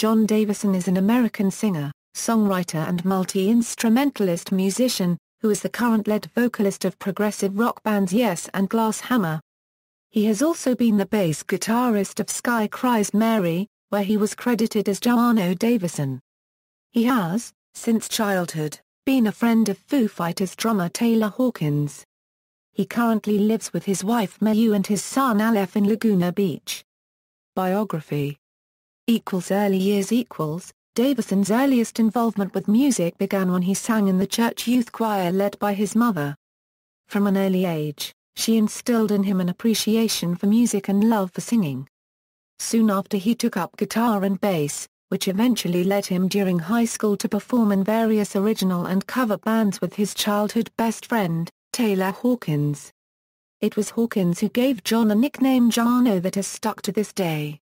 John Davison is an American singer, songwriter and multi-instrumentalist musician, who is the current lead vocalist of progressive rock bands Yes and Glass Hammer. He has also been the bass guitarist of Sky Cries Mary, where he was credited as Joano Davison. He has, since childhood, been a friend of Foo Fighters drummer Taylor Hawkins. He currently lives with his wife Mayu and his son Aleph in Laguna Beach. Biography equals early years equals Davison's earliest involvement with music began when he sang in the church youth choir led by his mother. From an early age, she instilled in him an appreciation for music and love for singing. Soon after he took up guitar and bass, which eventually led him during high school to perform in various original and cover bands with his childhood best friend, Taylor Hawkins. It was Hawkins who gave John a nickname Jarno that has stuck to this day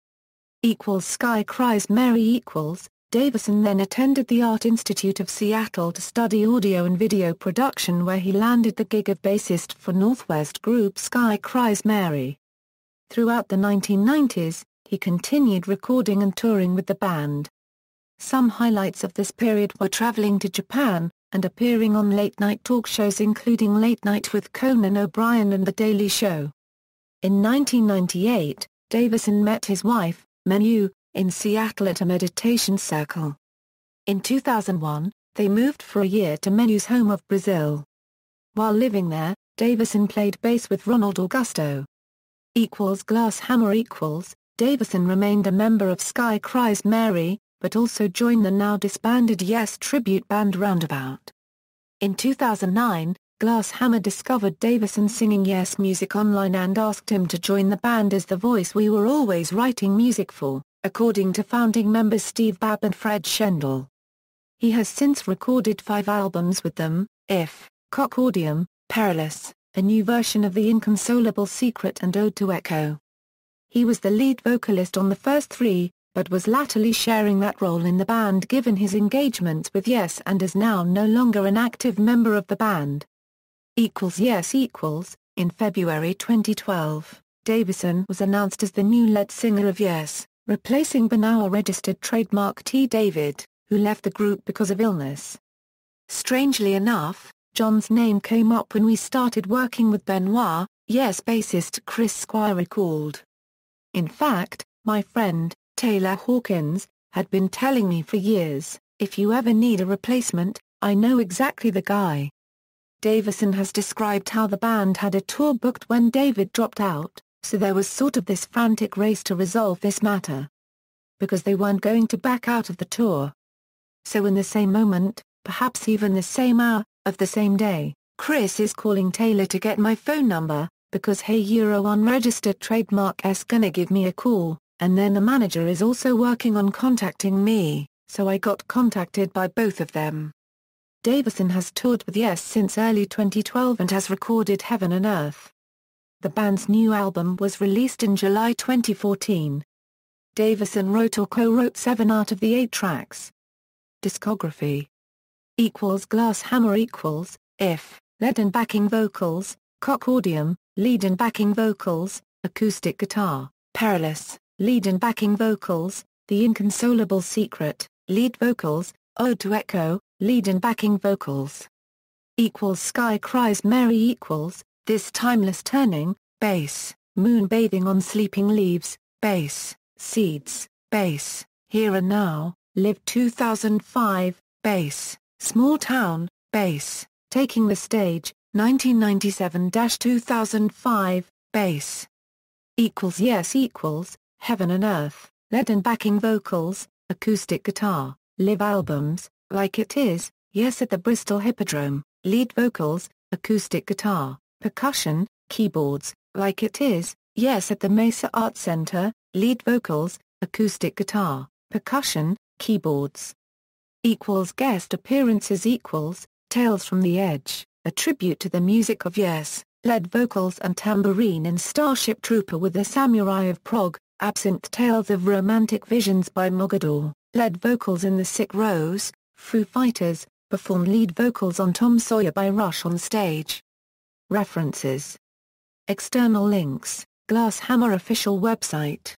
equals Sky Cries Mary equals, Davison then attended the Art Institute of Seattle to study audio and video production where he landed the gig of bassist for Northwest group Sky Cries Mary. Throughout the 1990s, he continued recording and touring with the band. Some highlights of this period were traveling to Japan, and appearing on late-night talk shows including Late Night with Conan O'Brien and The Daily Show. In 1998, Davison met his wife, Menu, in Seattle at a meditation circle. In 2001, they moved for a year to Menu's home of Brazil. While living there, Davison played bass with Ronald Augusto. Equals Glass Hammer equals, Davison remained a member of Sky Cries Mary, but also joined the now disbanded Yes tribute band Roundabout. In 2009, Glasshammer discovered Davison singing Yes Music online and asked him to join the band as the voice we were always writing music for, according to founding members Steve Babb and Fred Schendel. He has since recorded five albums with them, If, Concordium, Perilous, a new version of The Inconsolable Secret and Ode to Echo. He was the lead vocalist on the first three, but was latterly sharing that role in the band given his engagements with Yes and is now no longer an active member of the band equals yes equals in February 2012, Davison was announced as the new lead singer of Yes, replacing Benower registered trademark T. David, who left the group because of illness. Strangely enough, John's name came up when we started working with Benoit, Yes bassist Chris Squire recalled. In fact, my friend, Taylor Hawkins, had been telling me for years, if you ever need a replacement, I know exactly the guy. Davison has described how the band had a tour booked when David dropped out, so there was sort of this frantic race to resolve this matter. Because they weren't going to back out of the tour. So in the same moment, perhaps even the same hour, of the same day, Chris is calling Taylor to get my phone number, because Hey Euro unregistered trademark S gonna give me a call, and then the manager is also working on contacting me, so I got contacted by both of them. Davison has toured with Yes since early 2012 and has recorded Heaven and Earth. The band's new album was released in July 2014. Davison wrote or co-wrote seven out of the eight tracks. Discography equals Glass Hammer equals, If, lead and backing vocals, Cockordium, lead and backing vocals, acoustic guitar, Perilous, lead and backing vocals, The Inconsolable Secret, lead vocals, Ode to Echo, lead and backing vocals. Equals Sky Cries Mary equals, This Timeless Turning, bass, Moon Bathing on Sleeping Leaves, bass, Seeds, bass, Here and Now, Live 2005, bass, Small Town, bass, Taking the Stage, 1997-2005, bass. Equals Yes equals, Heaven and Earth, lead and backing vocals, acoustic guitar, live albums, like It Is, Yes at the Bristol Hippodrome, lead vocals, acoustic guitar, percussion, keyboards, Like It Is, Yes at the Mesa Art Center, lead vocals, acoustic guitar, percussion, keyboards. Equals guest appearances equals, Tales from the Edge, a tribute to the music of Yes, lead vocals and tambourine in Starship Trooper with the Samurai of Prague, Absinthe Tales of Romantic Visions by Mogador, lead vocals in The Sick Rose, Foo Fighters, perform lead vocals on Tom Sawyer by Rush on stage. References External links, Glasshammer official website